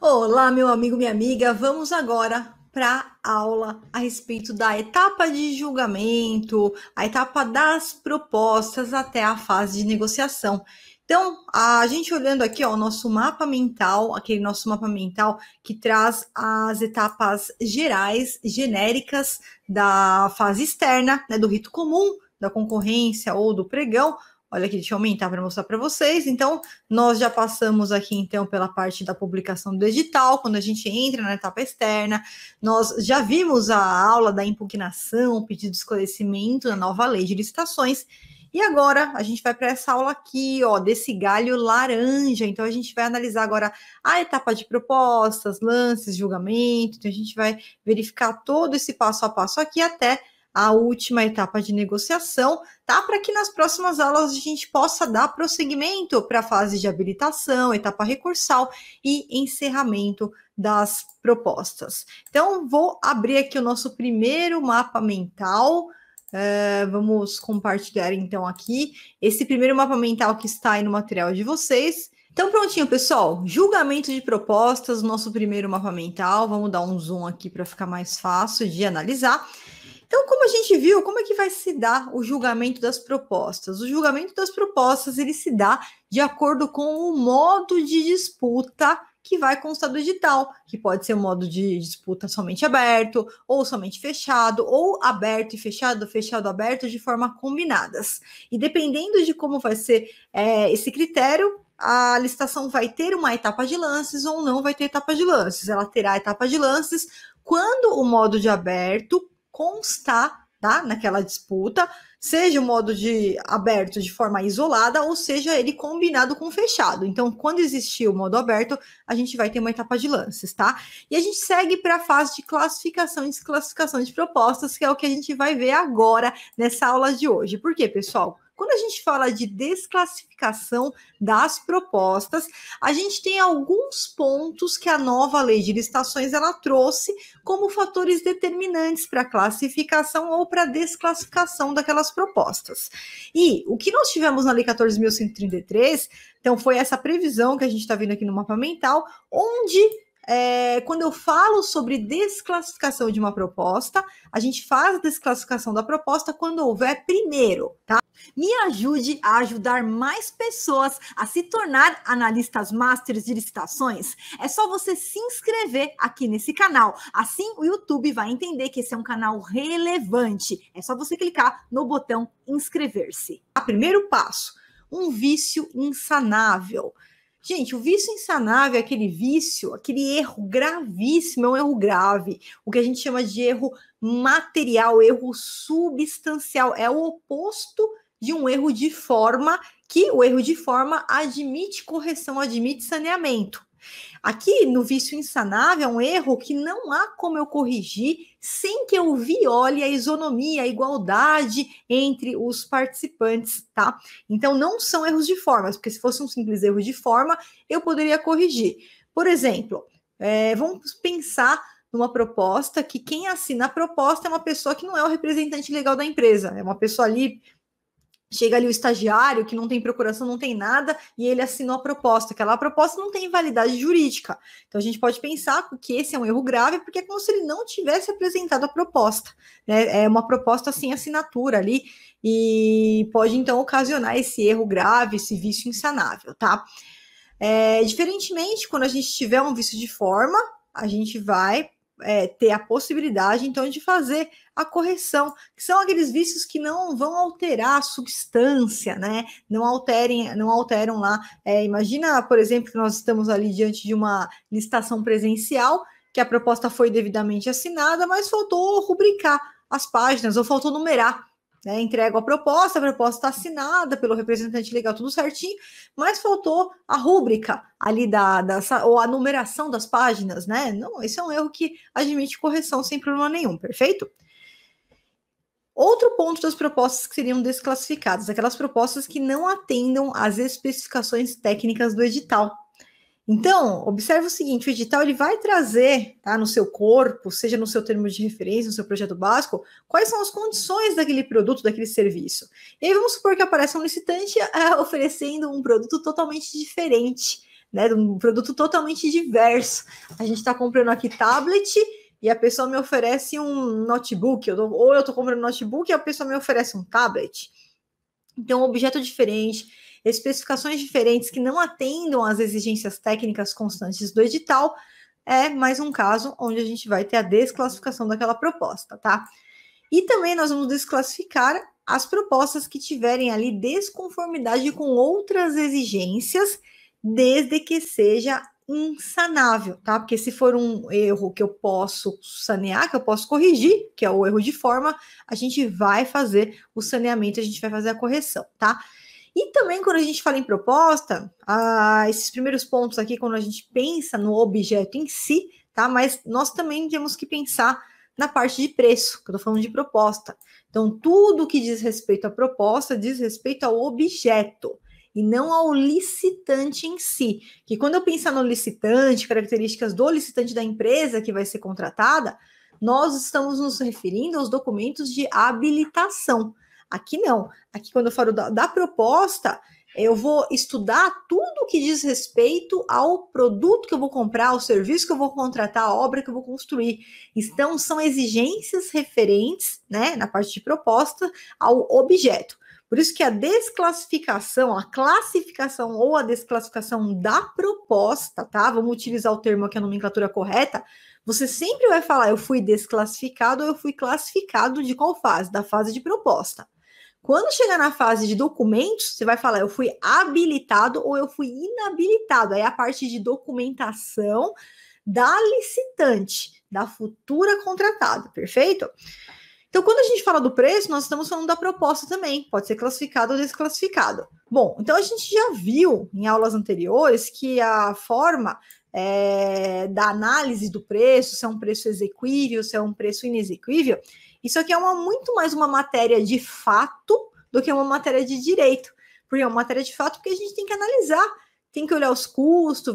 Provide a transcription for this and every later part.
Olá, meu amigo, minha amiga. Vamos agora para aula a respeito da etapa de julgamento, a etapa das propostas até a fase de negociação. Então, a gente olhando aqui ó, o nosso mapa mental, aquele nosso mapa mental que traz as etapas gerais, genéricas da fase externa, né, do rito comum, da concorrência ou do pregão, Olha aqui, deixa eu aumentar para mostrar para vocês. Então, nós já passamos aqui, então, pela parte da publicação do edital, quando a gente entra na etapa externa. Nós já vimos a aula da impugnação, pedido de esclarecimento na nova lei de licitações. E agora a gente vai para essa aula aqui, ó, desse galho laranja. Então a gente vai analisar agora a etapa de propostas, lances, julgamento. Então a gente vai verificar todo esse passo a passo aqui até a última etapa de negociação, tá? Para que nas próximas aulas a gente possa dar prosseguimento para a fase de habilitação, etapa recursal e encerramento das propostas. Então, vou abrir aqui o nosso primeiro mapa mental. Uh, vamos compartilhar então aqui esse primeiro mapa mental que está aí no material de vocês. Então, prontinho, pessoal. Julgamento de propostas, nosso primeiro mapa mental. Vamos dar um zoom aqui para ficar mais fácil de analisar. Então, como a gente viu, como é que vai se dar o julgamento das propostas? O julgamento das propostas ele se dá de acordo com o modo de disputa que vai constar do edital, que pode ser um modo de disputa somente aberto, ou somente fechado, ou aberto e fechado, fechado aberto, de forma combinadas. E dependendo de como vai ser é, esse critério, a licitação vai ter uma etapa de lances ou não vai ter etapa de lances. Ela terá etapa de lances quando o modo de aberto constar tá, naquela disputa, seja o modo de aberto de forma isolada, ou seja ele combinado com fechado. Então, quando existir o modo aberto, a gente vai ter uma etapa de lances, tá? E a gente segue para a fase de classificação e desclassificação de propostas, que é o que a gente vai ver agora nessa aula de hoje. Por quê, pessoal? Quando a gente fala de desclassificação das propostas, a gente tem alguns pontos que a nova lei de licitações ela trouxe como fatores determinantes para classificação ou para desclassificação daquelas propostas. E o que nós tivemos na Lei 14.133, então foi essa previsão que a gente está vendo aqui no mapa mental, onde é, quando eu falo sobre desclassificação de uma proposta, a gente faz a desclassificação da proposta quando houver primeiro, tá? Me ajude a ajudar mais pessoas a se tornar analistas masters de licitações. É só você se inscrever aqui nesse canal. Assim o YouTube vai entender que esse é um canal relevante. É só você clicar no botão inscrever-se. Tá? Primeiro passo: um vício insanável. Gente, o vício insanável é aquele vício, aquele erro gravíssimo, é um erro grave, o que a gente chama de erro material, erro substancial, é o oposto de um erro de forma, que o erro de forma admite correção, admite saneamento. Aqui no vício insanável é um erro que não há como eu corrigir sem que eu viole a isonomia, a igualdade entre os participantes, tá? Então não são erros de formas, porque se fosse um simples erro de forma, eu poderia corrigir. Por exemplo, é, vamos pensar numa proposta que quem assina a proposta é uma pessoa que não é o representante legal da empresa, é uma pessoa ali chega ali o estagiário que não tem procuração, não tem nada, e ele assinou a proposta. Aquela proposta não tem validade jurídica. Então a gente pode pensar que esse é um erro grave, porque é como se ele não tivesse apresentado a proposta. Né? É uma proposta sem assinatura ali, e pode então ocasionar esse erro grave, esse vício insanável, tá? É, diferentemente, quando a gente tiver um vício de forma, a gente vai é, ter a possibilidade, então, de fazer a correção, que são aqueles vícios que não vão alterar a substância, né? Não alterem, não alteram lá. É, imagina, por exemplo, que nós estamos ali diante de uma licitação presencial, que a proposta foi devidamente assinada, mas faltou rubricar as páginas, ou faltou numerar. Né, entrego a proposta, a proposta está assinada pelo representante legal, tudo certinho, mas faltou a rúbrica ali da, da ou a numeração das páginas, né? Não, esse é um erro que admite correção sem problema nenhum, perfeito? Outro ponto das propostas que seriam desclassificadas, aquelas propostas que não atendam às especificações técnicas do edital. Então, observe o seguinte: o edital ele vai trazer tá, no seu corpo, seja no seu termo de referência, no seu projeto básico, quais são as condições daquele produto, daquele serviço. E aí vamos supor que apareça um licitante uh, oferecendo um produto totalmente diferente, né? Um produto totalmente diverso. A gente está comprando aqui tablet e a pessoa me oferece um notebook, eu tô, ou eu estou comprando um notebook e a pessoa me oferece um tablet. Então, um objeto diferente especificações diferentes que não atendam às exigências técnicas constantes do edital, é mais um caso onde a gente vai ter a desclassificação daquela proposta, tá? E também nós vamos desclassificar as propostas que tiverem ali desconformidade com outras exigências, desde que seja insanável, tá? Porque se for um erro que eu posso sanear, que eu posso corrigir, que é o erro de forma, a gente vai fazer o saneamento, a gente vai fazer a correção, tá? E também quando a gente fala em proposta, ah, esses primeiros pontos aqui, quando a gente pensa no objeto em si, tá? Mas nós também temos que pensar na parte de preço, que eu estou falando de proposta. Então, tudo que diz respeito à proposta diz respeito ao objeto e não ao licitante em si. Que quando eu pensar no licitante, características do licitante da empresa que vai ser contratada, nós estamos nos referindo aos documentos de habilitação. Aqui não. Aqui, quando eu falo da, da proposta, eu vou estudar tudo que diz respeito ao produto que eu vou comprar, ao serviço que eu vou contratar, à obra que eu vou construir. Então, são exigências referentes, né, na parte de proposta, ao objeto. Por isso que a desclassificação, a classificação ou a desclassificação da proposta, tá? Vamos utilizar o termo aqui, a nomenclatura correta. Você sempre vai falar, eu fui desclassificado ou eu fui classificado de qual fase? Da fase de proposta. Quando chegar na fase de documentos, você vai falar eu fui habilitado ou eu fui inabilitado. Aí a parte de documentação da licitante, da futura contratada, perfeito? Então, quando a gente fala do preço, nós estamos falando da proposta também, pode ser classificado ou desclassificado. Bom, então a gente já viu em aulas anteriores que a forma é, da análise do preço, se é um preço exequível, se é um preço inexequível, isso aqui é uma, muito mais uma matéria de fato do que uma matéria de direito. Porque é uma matéria de fato que a gente tem que analisar tem que olhar os custos,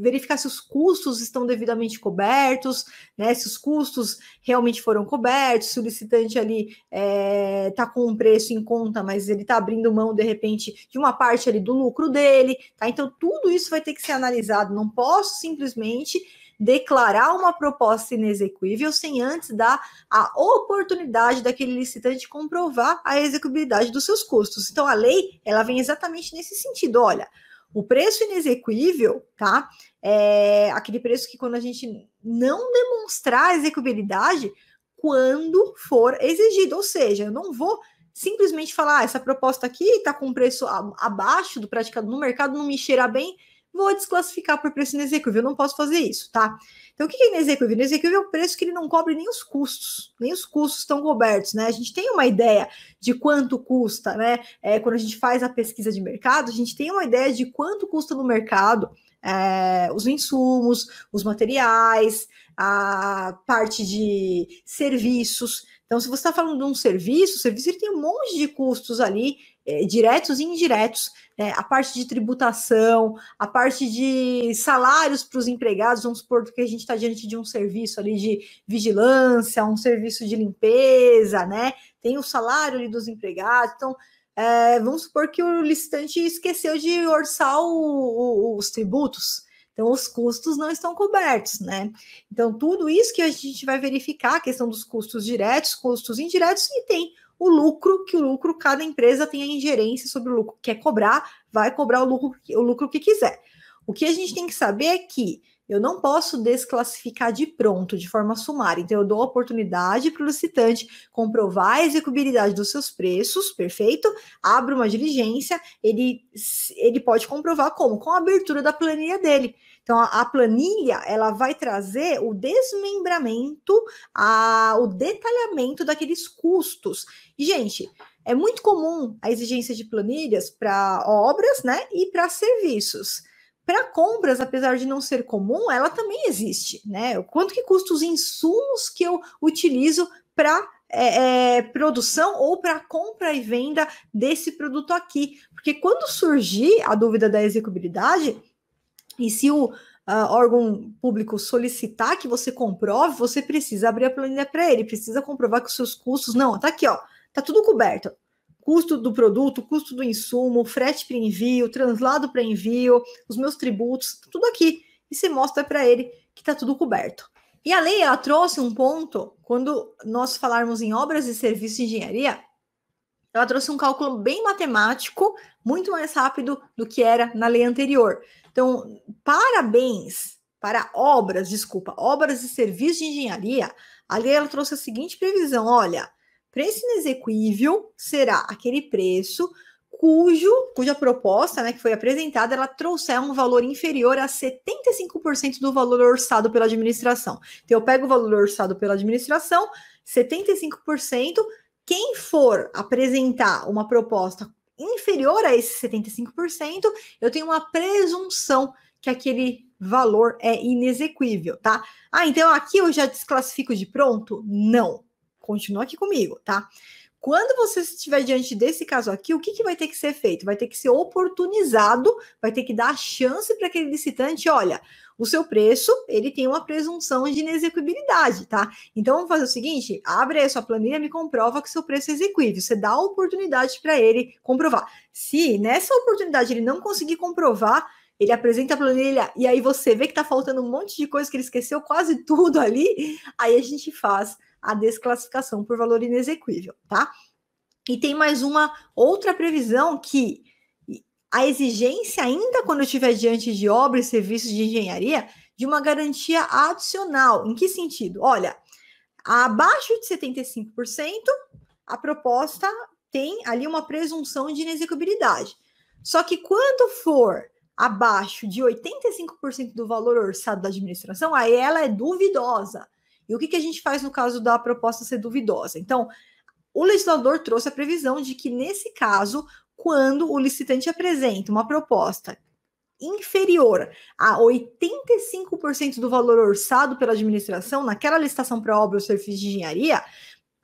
verificar se os custos estão devidamente cobertos, né? Se os custos realmente foram cobertos, se o licitante ali está eh, é, com um preço em conta, mas ele está abrindo mão de repente de uma parte ali do lucro dele, tá? Então tudo isso vai ter que ser analisado. Não posso simplesmente declarar uma proposta inexequível sem antes dar a oportunidade daquele licitante comprovar a execuibilidade dos seus custos. Então a lei ela vem exatamente nesse sentido. Olha, o preço inexequível, tá? É aquele preço que quando a gente não demonstrar a execuibilidade quando for exigido, ou seja, eu não vou simplesmente falar ah, essa proposta aqui está com preço abaixo do praticado no mercado, não me cheira bem, vou desclassificar por preço inexequível, eu não posso fazer isso, tá? Então, o que é inexequível? Inexequível é o preço que ele não cobre nem os custos, nem os custos estão cobertos, né? A gente tem uma ideia de quanto custa, né? É, quando a gente faz a pesquisa de mercado, a gente tem uma ideia de quanto custa no mercado é, os insumos, os materiais, a parte de serviços. Então, se você está falando de um serviço, o serviço ele tem um monte de custos ali é, diretos e indiretos, né? a parte de tributação, a parte de salários para os empregados, vamos supor que a gente está diante de um serviço ali de vigilância, um serviço de limpeza, né? Tem o salário ali dos empregados, então é, vamos supor que o licitante esqueceu de orçar o, o, os tributos. Então, os custos não estão cobertos, né? Então, tudo isso que a gente vai verificar, a questão dos custos diretos, custos indiretos, e tem o lucro, que o lucro, cada empresa tem a ingerência sobre o lucro quer cobrar, vai cobrar o lucro, o lucro que quiser. O que a gente tem que saber é que eu não posso desclassificar de pronto, de forma sumária. Então, eu dou a oportunidade para o licitante comprovar a execuibilidade dos seus preços, perfeito? Abro uma diligência, ele, ele pode comprovar como? Com a abertura da planilha dele. Então, a, a planilha ela vai trazer o desmembramento, a, o detalhamento daqueles custos. E, gente, é muito comum a exigência de planilhas para obras né, e para serviços. Para compras, apesar de não ser comum, ela também existe, né? Quanto que custa os insumos que eu utilizo para é, é, produção ou para compra e venda desse produto aqui? Porque quando surgir a dúvida da execuibilidade, e se o uh, órgão público solicitar que você comprove, você precisa abrir a planilha para ele, precisa comprovar que os seus custos. Não, tá aqui, ó. Tá tudo coberto. Custo do produto, custo do insumo, frete para envio, translado para envio, os meus tributos, tá tudo aqui. E você mostra para ele que tá tudo coberto. E a lei ela trouxe um ponto, quando nós falarmos em obras e serviços de engenharia, ela trouxe um cálculo bem matemático, muito mais rápido do que era na lei anterior. Então, parabéns para obras, desculpa, obras e serviços de engenharia. Ali ela trouxe a seguinte previsão: olha, preço inexequível será aquele preço cujo cuja proposta, né, que foi apresentada, ela trouxer um valor inferior a 75% do valor orçado pela administração. Então eu pego o valor orçado pela administração, 75%, quem for apresentar uma proposta inferior a esse 75%, eu tenho uma presunção que aquele valor é inexequível, tá? Ah, então aqui eu já desclassifico de pronto? Não. Continua aqui comigo, tá? Quando você estiver diante desse caso aqui, o que, que vai ter que ser feito? Vai ter que ser oportunizado, vai ter que dar chance para aquele licitante, olha, o seu preço, ele tem uma presunção de inexequibilidade, tá? Então, vamos fazer o seguinte, abre aí a sua planilha, me comprova que seu preço é exequível. Você dá a oportunidade para ele comprovar. Se nessa oportunidade ele não conseguir comprovar, ele apresenta a planilha e aí você vê que está faltando um monte de coisa que ele esqueceu, quase tudo ali, aí a gente faz a desclassificação por valor inexequível, tá? E tem mais uma outra previsão que a exigência, ainda quando estiver diante de obra e serviços de engenharia, de uma garantia adicional. Em que sentido? Olha, abaixo de 75%, a proposta tem ali uma presunção de inexecuibilidade. Só que quando for abaixo de 85% do valor orçado da administração, aí ela é duvidosa. E o que, que a gente faz no caso da proposta ser duvidosa? Então, o legislador trouxe a previsão de que, nesse caso, quando o licitante apresenta uma proposta inferior a 85% do valor orçado pela administração naquela licitação para obra ou serviço de engenharia,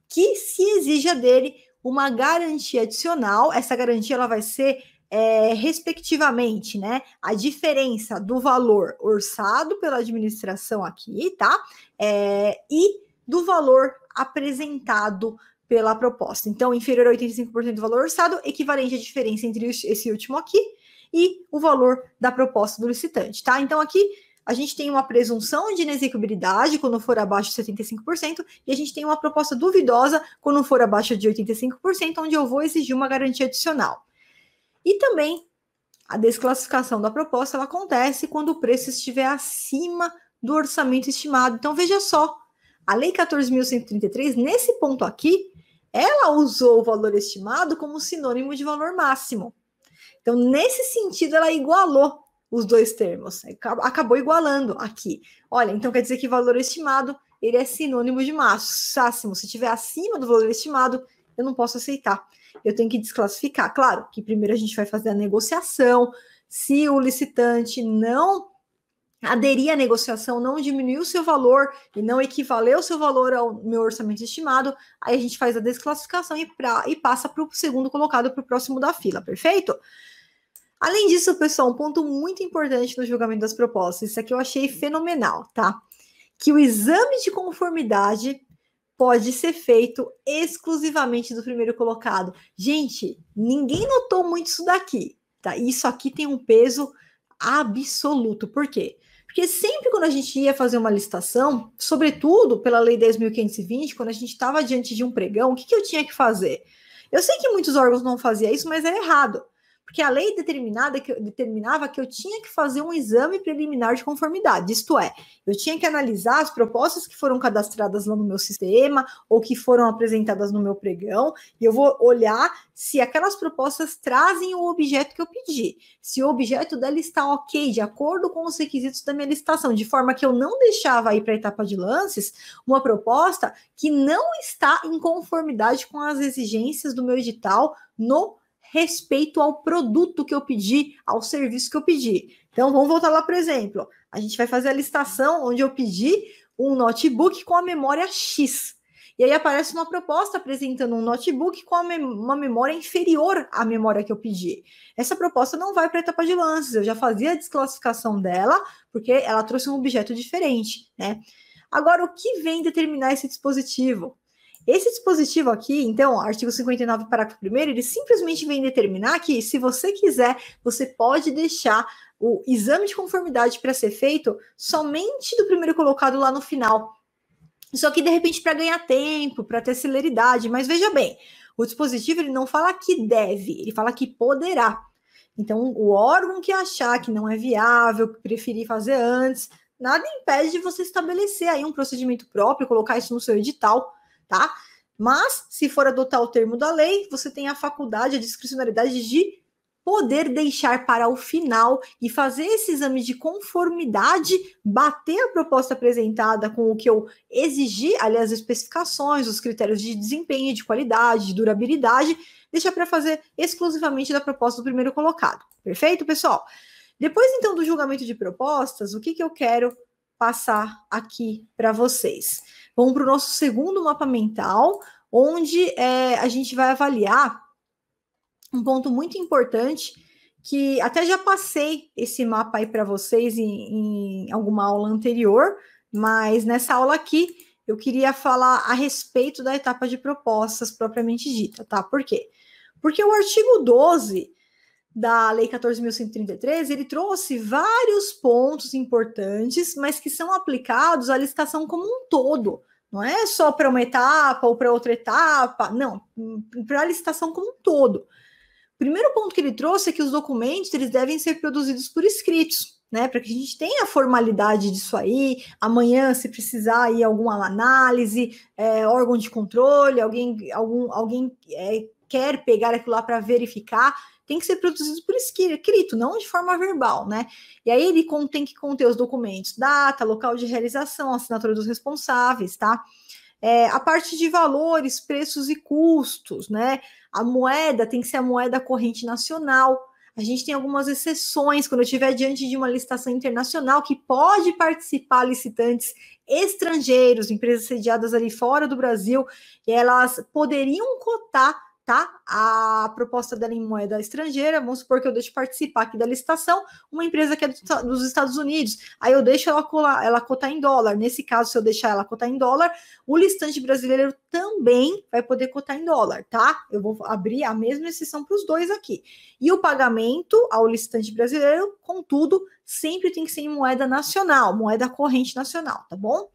que se exija dele uma garantia adicional, essa garantia ela vai ser é, respectivamente, né? A diferença do valor orçado pela administração aqui, tá? É, e do valor apresentado pela proposta. Então, inferior a 85% do valor orçado, equivalente à diferença entre esse último aqui e o valor da proposta do licitante, tá? Então, aqui a gente tem uma presunção de inexecuibilidade quando for abaixo de 75% e a gente tem uma proposta duvidosa quando for abaixo de 85%, onde eu vou exigir uma garantia adicional. E também a desclassificação da proposta ela acontece quando o preço estiver acima do orçamento estimado. Então veja só, a lei 14.133 nesse ponto aqui, ela usou o valor estimado como sinônimo de valor máximo. Então nesse sentido ela igualou os dois termos, acabou igualando aqui. Olha, então quer dizer que valor estimado ele é sinônimo de máximo. Se estiver acima do valor estimado, eu não posso aceitar eu tenho que desclassificar. Claro que primeiro a gente vai fazer a negociação. Se o licitante não aderir à negociação, não diminuir o seu valor e não equivaler o seu valor ao meu orçamento estimado, aí a gente faz a desclassificação e, pra, e passa para o segundo colocado, para o próximo da fila, perfeito? Além disso, pessoal, um ponto muito importante no julgamento das propostas, isso aqui eu achei fenomenal, tá? Que o exame de conformidade pode ser feito exclusivamente do primeiro colocado. Gente, ninguém notou muito isso daqui, tá? Isso aqui tem um peso absoluto. Por quê? Porque sempre quando a gente ia fazer uma licitação, sobretudo pela lei 10.520, quando a gente estava diante de um pregão, o que, que eu tinha que fazer? Eu sei que muitos órgãos não faziam isso, mas é errado porque a lei determinada que, determinava que eu tinha que fazer um exame preliminar de conformidade, isto é, eu tinha que analisar as propostas que foram cadastradas lá no meu sistema ou que foram apresentadas no meu pregão, e eu vou olhar se aquelas propostas trazem o objeto que eu pedi, se o objeto dela está ok, de acordo com os requisitos da minha licitação, de forma que eu não deixava aí para a etapa de lances uma proposta que não está em conformidade com as exigências do meu edital no respeito ao produto que eu pedi, ao serviço que eu pedi. Então, vamos voltar lá, por exemplo. A gente vai fazer a listação onde eu pedi um notebook com a memória X. E aí aparece uma proposta apresentando um notebook com uma memória inferior à memória que eu pedi. Essa proposta não vai para a etapa de lances, eu já fazia a desclassificação dela, porque ela trouxe um objeto diferente, né? Agora, o que vem determinar esse dispositivo? Esse dispositivo aqui, então, artigo 59, parágrafo 1, ele simplesmente vem determinar que, se você quiser, você pode deixar o exame de conformidade para ser feito somente do primeiro colocado lá no final. Só que, de repente, para ganhar tempo, para ter celeridade. Mas veja bem, o dispositivo ele não fala que deve, ele fala que poderá. Então, o órgão que achar que não é viável, que preferir fazer antes, nada impede de você estabelecer aí um procedimento próprio, colocar isso no seu edital tá? Mas, se for adotar o termo da lei, você tem a faculdade, a discricionalidade de poder deixar para o final e fazer esse exame de conformidade, bater a proposta apresentada com o que eu exigi, aliás, as especificações, os critérios de desempenho, de qualidade, de durabilidade, deixa para fazer exclusivamente da proposta do primeiro colocado. Perfeito, pessoal? Depois, então, do julgamento de propostas, o que, que eu quero passar aqui para vocês. Vamos para o nosso segundo mapa mental, onde é, a gente vai avaliar um ponto muito importante que até já passei esse mapa aí para vocês em, em alguma aula anterior, mas nessa aula aqui eu queria falar a respeito da etapa de propostas propriamente dita, tá? Por quê? Porque o artigo 12 da Lei 14.133, ele trouxe vários pontos importantes, mas que são aplicados à licitação como um todo. Não é só para uma etapa ou para outra etapa, não, para a licitação como um todo. O primeiro ponto que ele trouxe é que os documentos eles devem ser produzidos por escritos, né? Para que a gente tenha a formalidade disso aí. Amanhã, se precisar aí alguma análise, é, órgão de controle, alguém, algum, alguém é, quer pegar aquilo lá para verificar tem que ser produzido por escrito, não de forma verbal, né? E aí ele tem que conter os documentos, data, local de realização, assinatura dos responsáveis, tá? É, a parte de valores, preços e custos, né? A moeda tem que ser a moeda corrente nacional. A gente tem algumas exceções quando eu estiver diante de uma licitação internacional que pode participar licitantes estrangeiros, empresas sediadas ali fora do Brasil, elas poderiam cotar tá? A proposta dela em moeda estrangeira, vamos supor que eu deixo participar aqui da licitação, uma empresa que é dos Estados Unidos, aí eu deixo ela, colar, ela cotar em dólar. Nesse caso, se eu deixar ela cotar em dólar, o listante brasileiro também vai poder cotar em dólar, tá? Eu vou abrir a mesma exceção para os dois aqui. E o pagamento ao listante brasileiro, contudo, sempre tem que ser em moeda nacional, moeda corrente nacional, tá bom?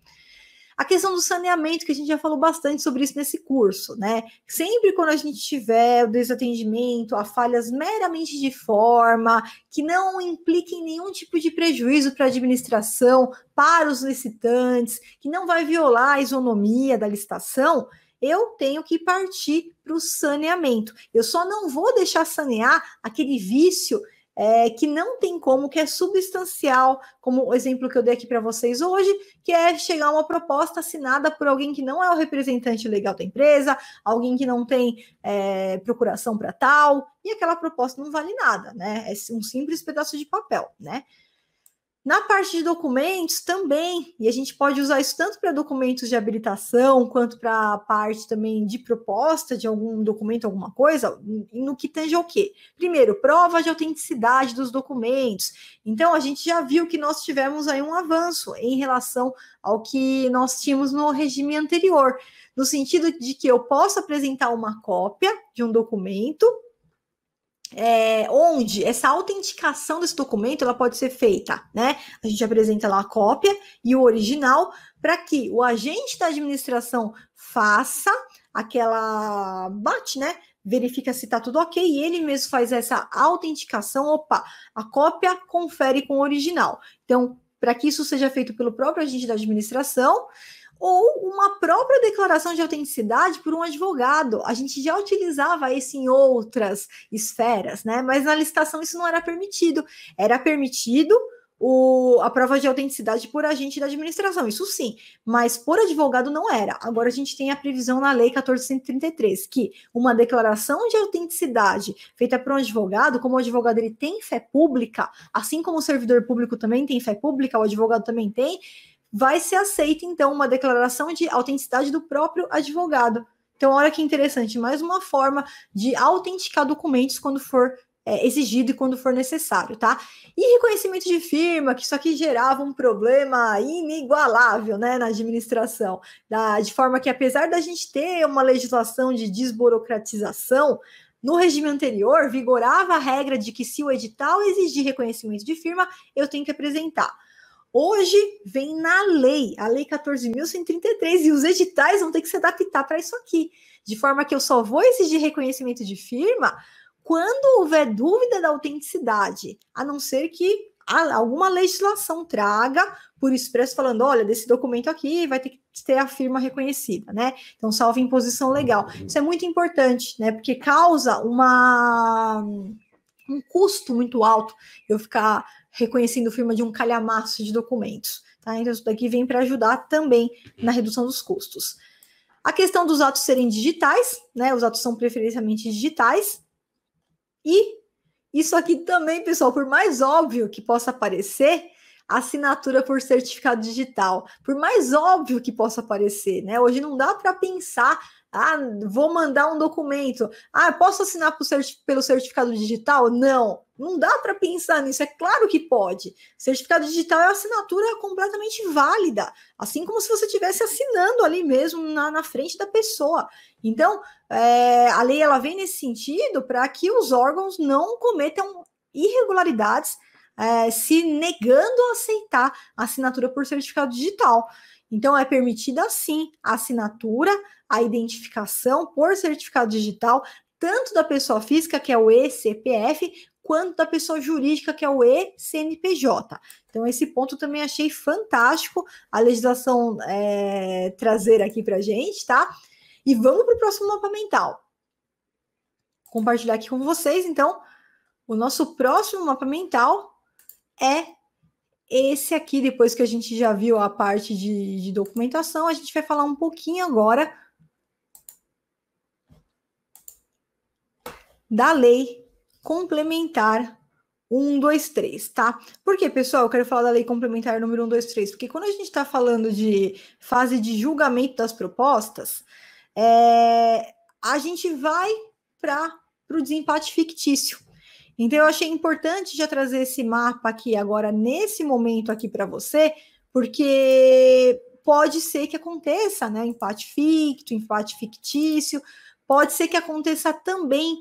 A questão do saneamento, que a gente já falou bastante sobre isso nesse curso, né? Sempre quando a gente tiver o desatendimento, a falhas meramente de forma, que não impliquem nenhum tipo de prejuízo para a administração, para os licitantes, que não vai violar a isonomia da licitação, eu tenho que partir para o saneamento. Eu só não vou deixar sanear aquele vício é, que não tem como, que é substancial, como o exemplo que eu dei aqui para vocês hoje, que é chegar uma proposta assinada por alguém que não é o representante legal da empresa, alguém que não tem é, procuração para tal, e aquela proposta não vale nada, né? É um simples pedaço de papel, né? Na parte de documentos também, e a gente pode usar isso tanto para documentos de habilitação, quanto para a parte também de proposta de algum documento, alguma coisa, no que tange ao quê? Primeiro, prova de autenticidade dos documentos. Então, a gente já viu que nós tivemos aí um avanço em relação ao que nós tínhamos no regime anterior, no sentido de que eu posso apresentar uma cópia de um documento é, onde essa autenticação desse documento ela pode ser feita, né? A gente apresenta lá a cópia e o original para que o agente da administração faça aquela bate, né? verifica se está tudo ok e ele mesmo faz essa autenticação. Opa, a cópia confere com o original. Então, para que isso seja feito pelo próprio agente da administração, ou uma própria declaração de autenticidade por um advogado. A gente já utilizava isso em outras esferas, né? Mas na licitação isso não era permitido. Era permitido o, a prova de autenticidade por agente da administração, isso sim, mas por advogado não era. Agora a gente tem a previsão na Lei 1433 que uma declaração de autenticidade feita por um advogado, como o advogado ele tem fé pública, assim como o servidor público também tem fé pública, o advogado também tem, vai ser aceita, então, uma declaração de autenticidade do próprio advogado. Então, olha que interessante, mais uma forma de autenticar documentos quando for é, exigido e quando for necessário, tá? E reconhecimento de firma, que isso aqui gerava um problema inigualável, né, na administração, da, de forma que apesar da gente ter uma legislação de desburocratização, no regime anterior vigorava a regra de que se o edital exigir reconhecimento de firma, eu tenho que apresentar. Hoje vem na lei, a lei 14.133, e os editais vão ter que se adaptar para isso aqui, de forma que eu só vou exigir reconhecimento de firma quando houver dúvida da autenticidade, a não ser que alguma legislação traga por expresso falando, olha, desse documento aqui vai ter que ter a firma reconhecida, né? Então, salvo imposição legal. Isso é muito importante, né? Porque causa uma um custo muito alto eu ficar reconhecendo firma de um calhamaço de documentos. Tá? Então, isso daqui vem para ajudar também na redução dos custos. A questão dos atos serem digitais, né? Os atos são preferencialmente digitais. E isso aqui também, pessoal, por mais óbvio que possa parecer, assinatura por certificado digital. Por mais óbvio que possa parecer, né? Hoje não dá para pensar ah, vou mandar um documento. Ah, posso assinar certi pelo certificado digital? Não, não dá para pensar nisso. É claro que pode. Certificado digital é assinatura completamente válida, assim como se você estivesse assinando ali mesmo na, na frente da pessoa. Então, é, a lei ela vem nesse sentido para que os órgãos não cometam irregularidades é, se negando a aceitar a assinatura por certificado digital. Então, é permitida sim a assinatura, a identificação por certificado digital, tanto da pessoa física, que é o ECPF, quanto da pessoa jurídica, que é o ECNPJ. Então, esse ponto também achei fantástico a legislação é, trazer aqui para gente, tá? E vamos para o próximo mapa mental. Compartilhar aqui com vocês, então, o nosso próximo mapa mental é esse aqui, depois que a gente já viu a parte de, de documentação, a gente vai falar um pouquinho agora da lei complementar 123, tá? Porque, pessoal, eu quero falar da lei complementar número 123, porque quando a gente está falando de fase de julgamento das propostas, é, a gente vai para o desempate fictício. Então, eu achei importante já trazer esse mapa aqui agora, nesse momento aqui para você, porque pode ser que aconteça, né? Empate ficto, empate fictício, pode ser que aconteça também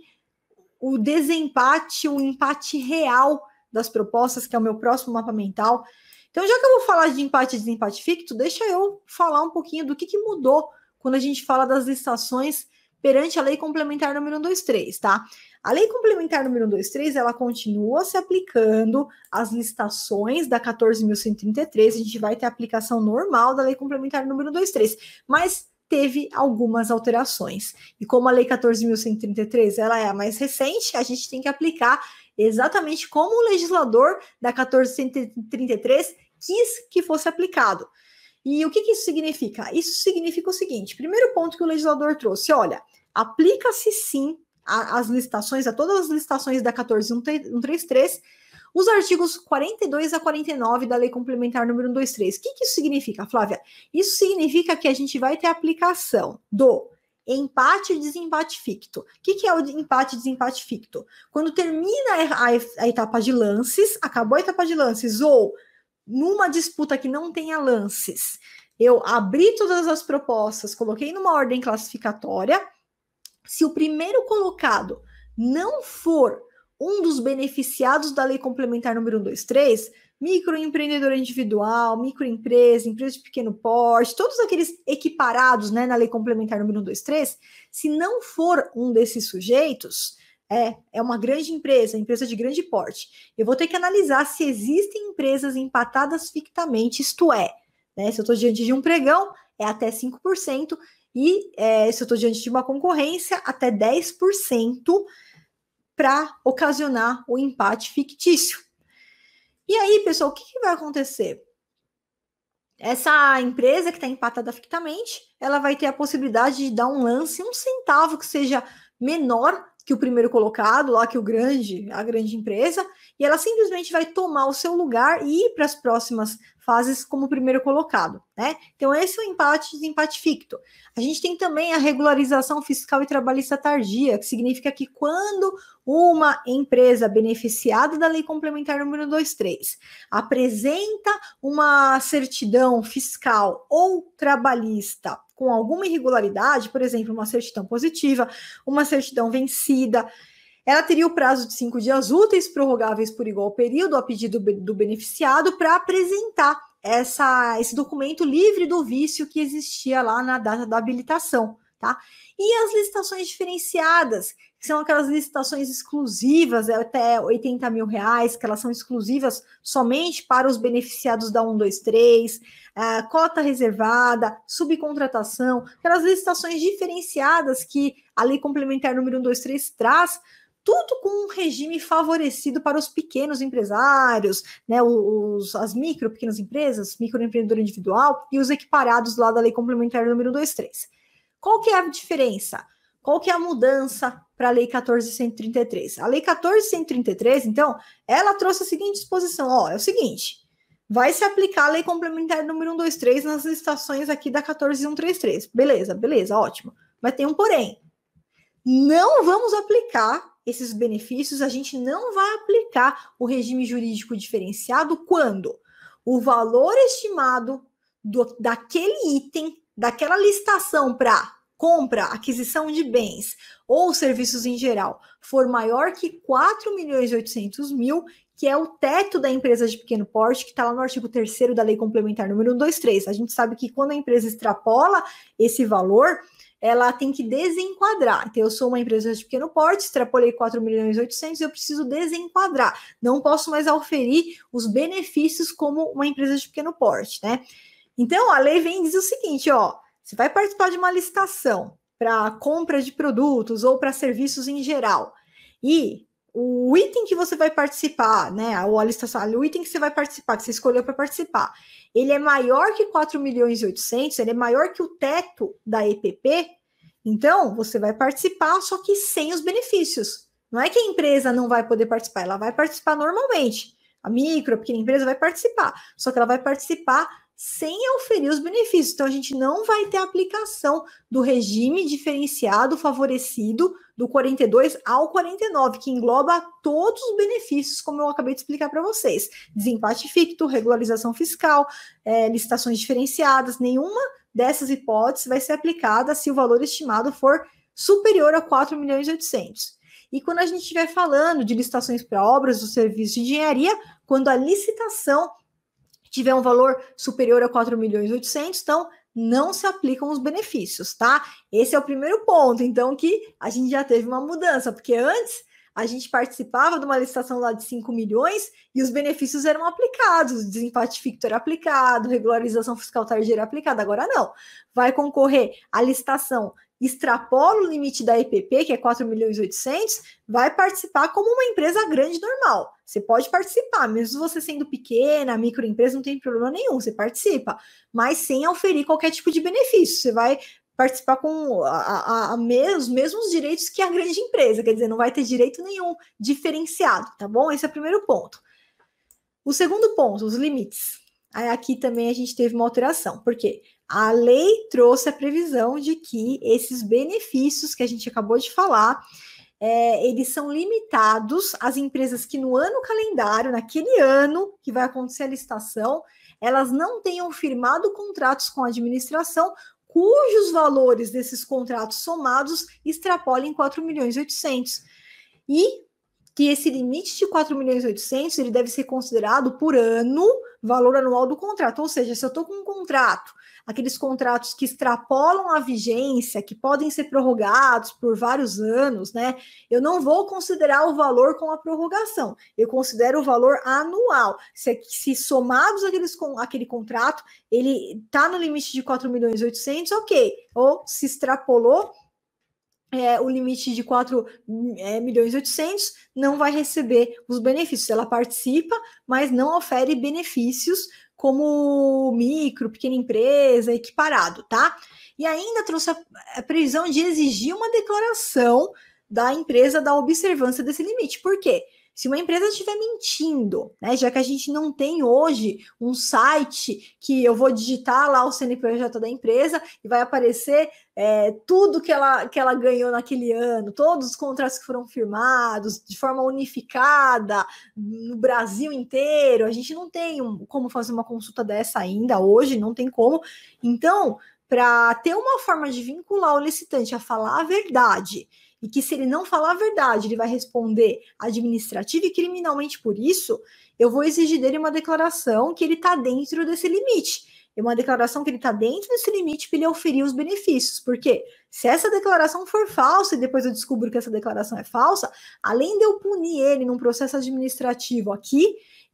o desempate, o empate real das propostas, que é o meu próximo mapa mental. Então, já que eu vou falar de empate e desempate ficto, deixa eu falar um pouquinho do que, que mudou quando a gente fala das licitações perante a lei complementar número 123, tá? A Lei Complementar número 123, ela continua se aplicando às licitações da 14.133, a gente vai ter a aplicação normal da Lei Complementar número 123, mas teve algumas alterações. E como a Lei 14.133, ela é a mais recente, a gente tem que aplicar exatamente como o legislador da 14.133 quis que fosse aplicado. E o que, que isso significa? Isso significa o seguinte: primeiro ponto que o legislador trouxe, olha, aplica-se sim a, as licitações, a todas as licitações da 14133, os artigos 42 a 49 da Lei Complementar número 123. O que, que isso significa, Flávia? Isso significa que a gente vai ter aplicação do empate e desempate ficto. O que, que, é o empate e desempate ficto? Quando termina a, etapa de lances, acabou a etapa de lances, ou numa disputa que não tenha lances, eu abri todas as propostas, coloquei numa ordem classificatória se o primeiro colocado não for um dos beneficiados da lei complementar número 123, microempreendedor individual, microempresa, empresa de pequeno porte, todos aqueles equiparados né, na lei complementar número 123, se não for um desses sujeitos, é, é uma grande empresa, empresa de grande porte. Eu vou ter que analisar se existem empresas empatadas fictamente, isto é, né, se eu estou diante de um pregão, é até 5%, e é, se eu estou diante de uma concorrência, até 10% para ocasionar o empate fictício. E aí, pessoal, o que, que vai acontecer? Essa empresa que está empatada fictamente, ela vai ter a possibilidade de dar um lance, um centavo que seja menor que o primeiro colocado, lá que o grande, a grande empresa, e ela simplesmente vai tomar o seu lugar e ir para as próximas fases como primeiro colocado, né? Então esse é o empate, empate ficto. A gente tem também a regularização fiscal e trabalhista tardia, que significa que quando uma empresa beneficiada da lei complementar número 23 apresenta uma certidão fiscal ou trabalhista com alguma irregularidade, por exemplo, uma certidão positiva, uma certidão vencida, ela teria o prazo de cinco dias úteis, prorrogáveis por igual período, a pedido do beneficiado, para apresentar essa, esse documento livre do vício que existia lá na data da habilitação. Tá? E as licitações diferenciadas, que são aquelas licitações exclusivas, é até 80 mil reais, que elas são exclusivas somente para os beneficiados da 123, uh, é, cota reservada, subcontratação, aquelas licitações diferenciadas que a Lei Complementar número 123 traz tudo com um regime favorecido para os pequenos empresários, né, os, as micro, pequenas empresas, microempreendedor individual e os equiparados lá da lei complementar número 23. Qual que é a diferença? Qual que é a mudança para a lei 14133? A lei 14133, então, ela trouxe a seguinte disposição, ó, é o seguinte, vai se aplicar a lei complementar número 123 nas estações aqui da 14133. Beleza, beleza, ótimo. Mas tem um porém. Não vamos aplicar esses benefícios, a gente não vai aplicar o regime jurídico diferenciado quando o valor estimado do, daquele item, daquela licitação para compra, aquisição de bens ou serviços em geral for maior que 4 milhões e 800 mil, que é o teto da empresa de pequeno porte, que está lá no artigo 3 da Lei Complementar número 123. A gente sabe que quando a empresa extrapola esse valor, ela tem que desenquadrar. Então, eu sou uma empresa de pequeno porte, extrapolei 4 milhões e 800, eu preciso desenquadrar. Não posso mais oferir os benefícios como uma empresa de pequeno porte, né? Então, a lei vem e diz o seguinte, ó, você vai participar de uma licitação para compra de produtos ou para serviços em geral. E o item que você vai participar, né? Ou a lista o item que você vai participar, que você escolheu para participar, ele é maior que 4 milhões e 800, ele é maior que o teto da EPP, então você vai participar, só que sem os benefícios. Não é que a empresa não vai poder participar, ela vai participar normalmente. A micro, a pequena empresa vai participar, só que ela vai participar sem oferir os benefícios. Então a gente não vai ter aplicação do regime diferenciado favorecido do 42 ao 49, que engloba todos os benefícios, como eu acabei de explicar para vocês: desempate ficto, regularização fiscal, é, licitações diferenciadas. Nenhuma dessas hipóteses vai ser aplicada se o valor estimado for superior a 4 milhões e 800. E quando a gente estiver falando de licitações para obras do serviço de engenharia, quando a licitação tiver um valor superior a 4 milhões e 800, então não se aplicam os benefícios, tá? Esse é o primeiro ponto. Então, que a gente já teve uma mudança, porque antes a gente participava de uma licitação lá de 5 milhões e os benefícios eram aplicados, desempate ficto era aplicado, regularização fiscal tardia era aplicada, agora não. Vai concorrer a licitação extrapola o limite da EPP, que é 4 milhões e vai participar como uma empresa grande normal. Você pode participar, mesmo você sendo pequena, microempresa, não tem problema nenhum, você participa, mas sem oferir qualquer tipo de benefício. Você vai participar com a, a, a os mesmos direitos que a grande empresa, quer dizer, não vai ter direito nenhum diferenciado, tá bom? Esse é o primeiro ponto. O segundo ponto, os limites. Aí aqui também a gente teve uma alteração, porque quê? a lei trouxe a previsão de que esses benefícios que a gente acabou de falar, é, eles são limitados às empresas que no ano calendário, naquele ano que vai acontecer a licitação, elas não tenham firmado contratos com a administração cujos valores desses contratos somados extrapolem 4 milhões e E que esse limite de 4 milhões ele deve ser considerado por ano, valor anual do contrato. Ou seja, se eu estou com um contrato aqueles contratos que extrapolam a vigência, que podem ser prorrogados por vários anos, né? Eu não vou considerar o valor com a prorrogação, eu considero o valor anual. Se, se somados aqueles com aquele contrato, ele está no limite de 4 milhões e ok. Ou se extrapolou, é, o limite de 4 é, milhões e 800 não vai receber os benefícios. Ela participa, mas não ofere benefícios como micro, pequena empresa, equiparado, tá? E ainda trouxe a, a previsão de exigir uma declaração da empresa da observância desse limite. Por quê? Se uma empresa estiver mentindo, né, já que a gente não tem hoje um site que eu vou digitar lá o CNPJ da empresa e vai aparecer é, tudo que ela, que ela ganhou naquele ano, todos os contratos que foram firmados de forma unificada no Brasil inteiro, a gente não tem um, como fazer uma consulta dessa ainda hoje, não tem como. Então, para ter uma forma de vincular o licitante a falar a verdade e que se ele não falar a verdade, ele vai responder administrativa e criminalmente por isso, eu vou exigir dele uma declaração que ele está dentro desse limite. É uma declaração que ele está dentro desse limite para ele oferir os benefícios. Porque se essa declaração for falsa e depois eu descubro que essa declaração é falsa, além de eu punir ele num processo administrativo aqui,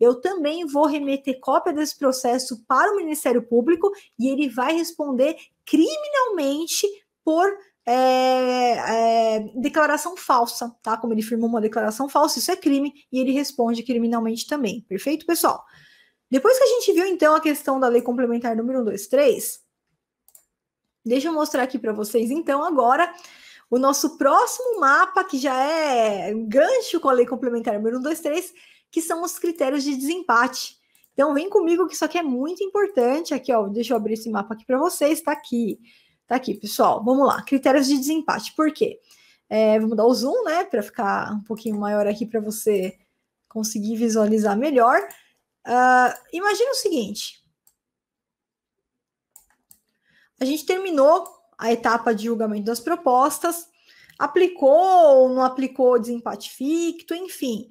eu também vou remeter cópia desse processo para o Ministério Público e ele vai responder criminalmente por é, é, declaração falsa, tá? Como ele firmou uma declaração falsa, isso é crime e ele responde criminalmente também. Perfeito, pessoal? Depois que a gente viu, então, a questão da lei complementar número 123, deixa eu mostrar aqui para vocês, então, agora, o nosso próximo mapa, que já é gancho com a lei complementar número 123, que são os critérios de desempate. Então vem comigo que isso aqui é muito importante. Aqui, ó, deixa eu abrir esse mapa aqui para vocês. Está aqui, tá aqui, pessoal. Vamos lá, critérios de desempate. Por quê? É, vamos dar o zoom, né, para ficar um pouquinho maior aqui para você conseguir visualizar melhor. Uh, imagina o seguinte: a gente terminou a etapa de julgamento das propostas, aplicou ou não aplicou desempate ficto, enfim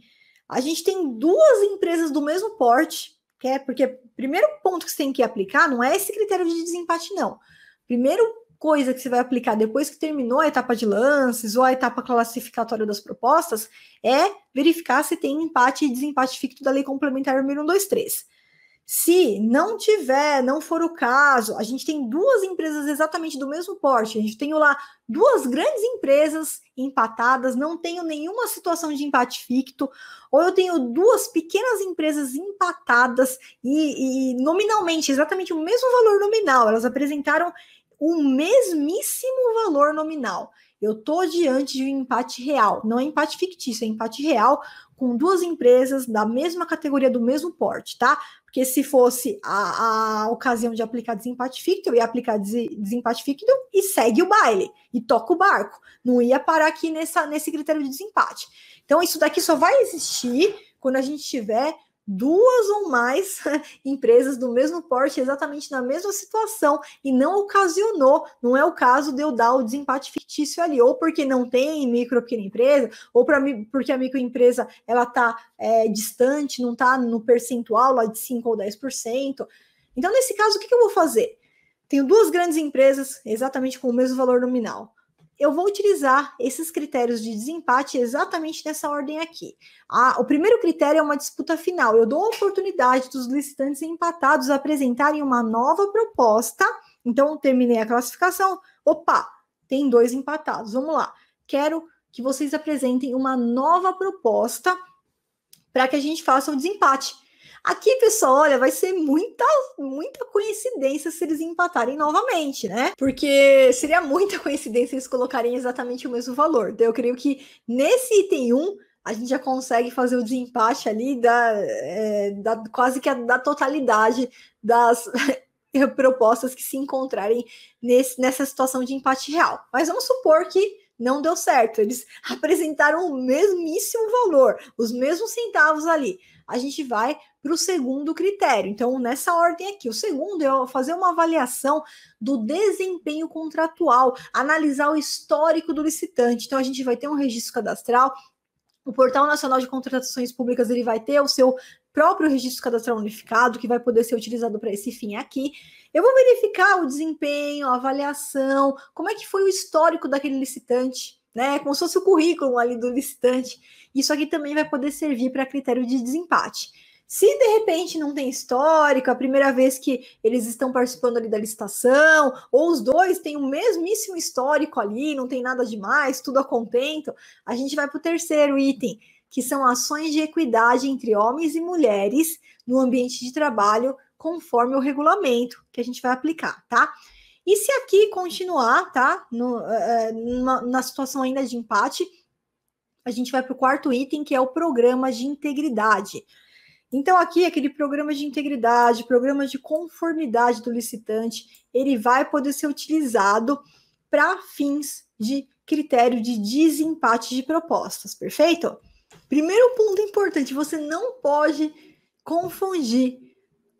a gente tem duas empresas do mesmo porte, que é porque primeiro ponto que você tem que aplicar não é esse critério de desempate, não. Primeiro coisa que você vai aplicar depois que terminou a etapa de lances ou a etapa classificatória das propostas é verificar se tem empate e desempate ficto da lei complementar número 3. Se não tiver, não for o caso, a gente tem duas empresas exatamente do mesmo porte. A gente tem lá duas grandes empresas empatadas, não tenho nenhuma situação de empate ficto, ou eu tenho duas pequenas empresas empatadas e, e nominalmente exatamente o mesmo valor nominal, elas apresentaram o mesmíssimo valor nominal. Eu estou diante de um empate real, não é empate fictício, é empate real com duas empresas da mesma categoria, do mesmo porte, tá? Porque se fosse a, a ocasião de aplicar desempate ficto, eu ia aplicar des, desempate ficto e segue o baile, e toca o barco. Não ia parar aqui nessa, nesse critério de desempate. Então, isso daqui só vai existir quando a gente tiver duas ou mais empresas do mesmo porte exatamente na mesma situação e não ocasionou, não é o caso de eu dar o desempate fictício ali, ou porque não tem micro pequena empresa, ou para mim porque a microempresa ela está é, distante, não está no percentual lá de 5 ou 10%. Então, nesse caso, o que, que eu vou fazer? Tenho duas grandes empresas exatamente com o mesmo valor nominal eu vou utilizar esses critérios de desempate exatamente nessa ordem aqui. A, ah, o primeiro critério é uma disputa final. Eu dou a oportunidade dos licitantes empatados apresentarem uma nova proposta. Então, terminei a classificação. Opa, tem dois empatados. Vamos lá. Quero que vocês apresentem uma nova proposta para que a gente faça o desempate. Aqui, pessoal, olha, vai ser muita, muita coincidência se eles empatarem novamente, né? Porque seria muita coincidência eles colocarem exatamente o mesmo valor. Então, eu creio que nesse item 1 a gente já consegue fazer o desempate ali da, é, da quase que a, da totalidade das propostas que se encontrarem nesse, nessa situação de empate real. Mas vamos supor que não deu certo, eles apresentaram o mesmíssimo valor, os mesmos centavos ali a gente vai para o segundo critério. Então, nessa ordem aqui, o segundo é fazer uma avaliação do desempenho contratual, analisar o histórico do licitante. Então, a gente vai ter um registro cadastral. O Portal Nacional de Contratações Públicas ele vai ter o seu próprio registro cadastral unificado, que vai poder ser utilizado para esse fim aqui. Eu vou verificar o desempenho, a avaliação, como é que foi o histórico daquele licitante, né? É como se fosse o currículo ali do licitante. Isso aqui também vai poder servir para critério de desempate. Se de repente não tem histórico, é a primeira vez que eles estão participando ali da licitação, ou os dois têm o mesmíssimo histórico ali, não tem nada demais, tudo a contento, a gente vai para o terceiro item, que são ações de equidade entre homens e mulheres no ambiente de trabalho, conforme o regulamento que a gente vai aplicar, tá? E se aqui continuar, tá? No, é, na situação ainda de empate, a gente vai para o quarto item, que é o programa de integridade. Então, aqui, aquele programa de integridade, programa de conformidade do licitante, ele vai poder ser utilizado para fins de critério de desempate de propostas, perfeito? Primeiro ponto importante: você não pode confundir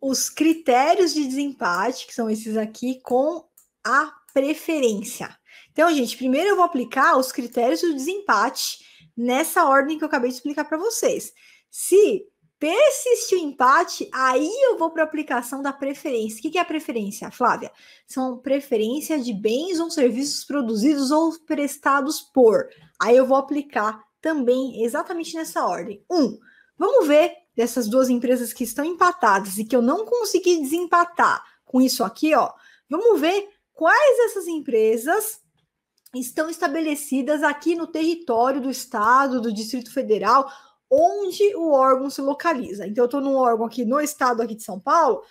os critérios de desempate, que são esses aqui, com a preferência. Então, gente, primeiro eu vou aplicar os critérios do desempate nessa ordem que eu acabei de explicar para vocês. Se persiste o empate, aí eu vou para a aplicação da preferência. O que é a preferência, Flávia? São preferência de bens ou serviços produzidos ou prestados por. Aí eu vou aplicar também exatamente nessa ordem. Um, vamos ver dessas duas empresas que estão empatadas e que eu não consegui desempatar com isso aqui, ó. Vamos ver quais essas empresas estão estabelecidas aqui no território do estado, do Distrito Federal, onde o órgão se localiza. Então, eu estou num órgão aqui no estado aqui de São Paulo,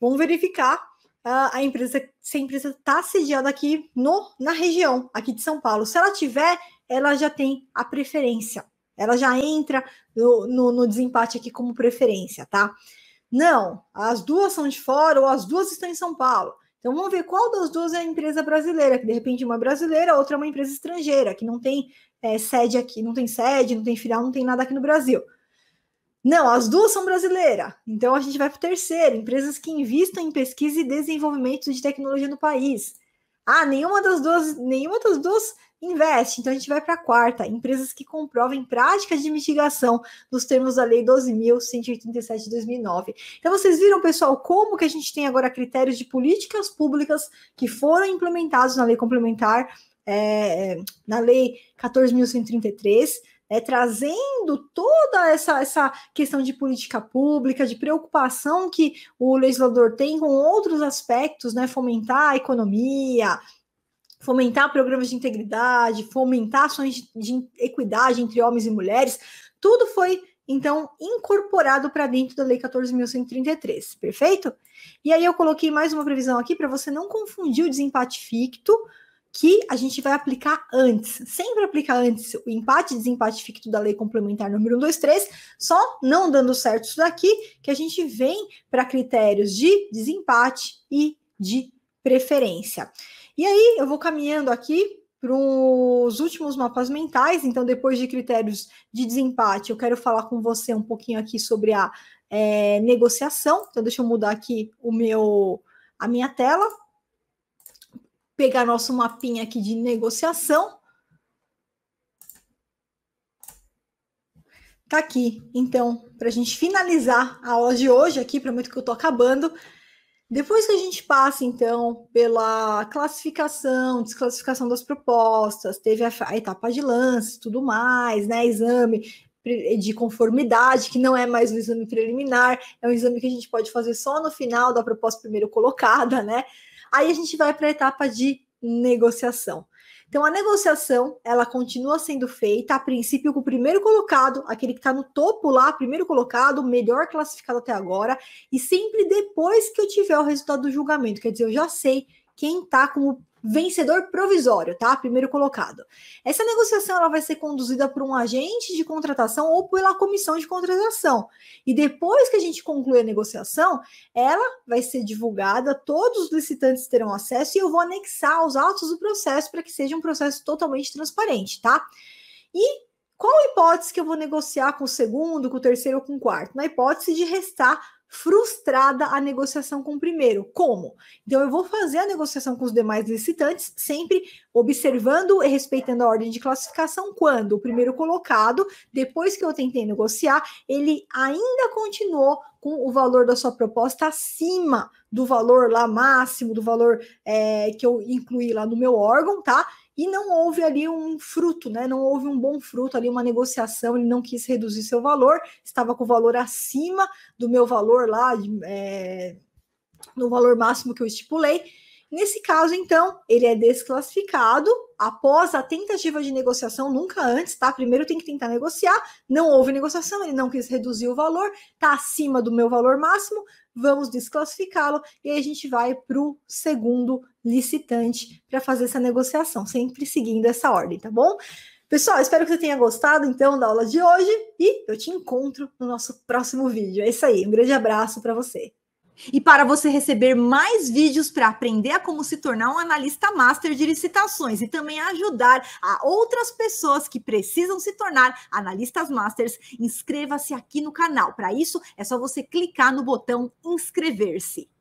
vamos verificar uh, a empresa se a empresa está sediada aqui no, na região aqui de São Paulo. Se ela tiver, ela já tem a preferência. Ela já entra no, no, no desempate aqui como preferência, tá? Não, as duas são de fora ou as duas estão em São Paulo. Então vamos ver qual das duas é a empresa brasileira, que de repente uma é brasileira, outra é uma empresa estrangeira, que não tem é, sede aqui, não tem sede, não tem filial, não tem nada aqui no Brasil. Não, as duas são brasileiras. Então a gente vai para o terceiro, empresas que investam em pesquisa e desenvolvimento de tecnologia no país. Ah, nenhuma das duas, nenhuma das duas investe. Então a gente vai para a quarta, empresas que comprovem práticas de mitigação nos termos da lei 12187 de 2009. Então vocês viram, pessoal, como que a gente tem agora critérios de políticas públicas que foram implementados na lei complementar é, na lei 14.133, é, trazendo toda essa, essa questão de política pública, de preocupação que o legislador tem com outros aspectos, né, fomentar a economia, fomentar programas de integridade, fomentar ações de, de equidade entre homens e mulheres, tudo foi então incorporado para dentro da Lei 14.133, perfeito? E aí eu coloquei mais uma previsão aqui para você não confundir o desempate ficto que a gente vai aplicar antes. Sempre aplicar antes o empate e desempate ficto da lei complementar número 1, 2, 3, só não dando certo isso daqui, que a gente vem para critérios de desempate e de preferência. E aí eu vou caminhando aqui para os últimos mapas mentais, então depois de critérios de desempate, eu quero falar com você um pouquinho aqui sobre a é, negociação. Então deixa eu mudar aqui o meu a minha tela pegar nosso mapinha aqui de negociação. Tá aqui, então, para a gente finalizar a aula de hoje aqui, prometo que eu tô acabando. Depois que a gente passa, então, pela classificação, desclassificação das propostas, teve a, a etapa de lance, tudo mais, né? Exame de conformidade, que não é mais um exame preliminar, é um exame que a gente pode fazer só no final da proposta primeiro colocada, né? Aí a gente vai para a etapa de negociação. Então, a negociação ela continua sendo feita, a princípio, com o primeiro colocado, aquele que está no topo lá, primeiro colocado, melhor classificado até agora, e sempre depois que eu tiver o resultado do julgamento. Quer dizer, eu já sei quem está como vencedor provisório, tá? Primeiro colocado. Essa negociação ela vai ser conduzida por um agente de contratação ou pela comissão de contratação. E depois que a gente concluir a negociação, ela vai ser divulgada, todos os licitantes terão acesso e eu vou anexar os autos do processo para que seja um processo totalmente transparente, tá? E qual hipótese que eu vou negociar com o segundo, com o terceiro ou com o quarto? Na hipótese de restar frustrada a negociação com o primeiro. Como? Então, eu vou fazer a negociação com os demais licitantes, sempre observando e respeitando a ordem de classificação, quando o primeiro colocado, depois que eu tentei negociar, ele ainda continuou com o valor da sua proposta acima do valor lá máximo, do valor é, que eu incluí lá no meu órgão, tá? e não houve ali um fruto, né? Não houve um bom fruto ali, uma negociação, ele não quis reduzir seu valor, estava com o valor acima do meu valor lá, é, no valor máximo que eu estipulei. Nesse caso, então, ele é desclassificado após a tentativa de negociação, nunca antes, tá? Primeiro tem que tentar negociar, não houve negociação, ele não quis reduzir o valor, tá acima do meu valor máximo, vamos desclassificá-lo e aí a gente vai para o segundo licitante para fazer essa negociação, sempre seguindo essa ordem, tá bom? Pessoal, espero que você tenha gostado então da aula de hoje e eu te encontro no nosso próximo vídeo. É isso aí, um grande abraço para você. E para você receber mais vídeos para aprender a como se tornar um analista master de licitações e também ajudar a outras pessoas que precisam se tornar analistas masters, inscreva-se aqui no canal. Para isso, é só você clicar no botão inscrever-se.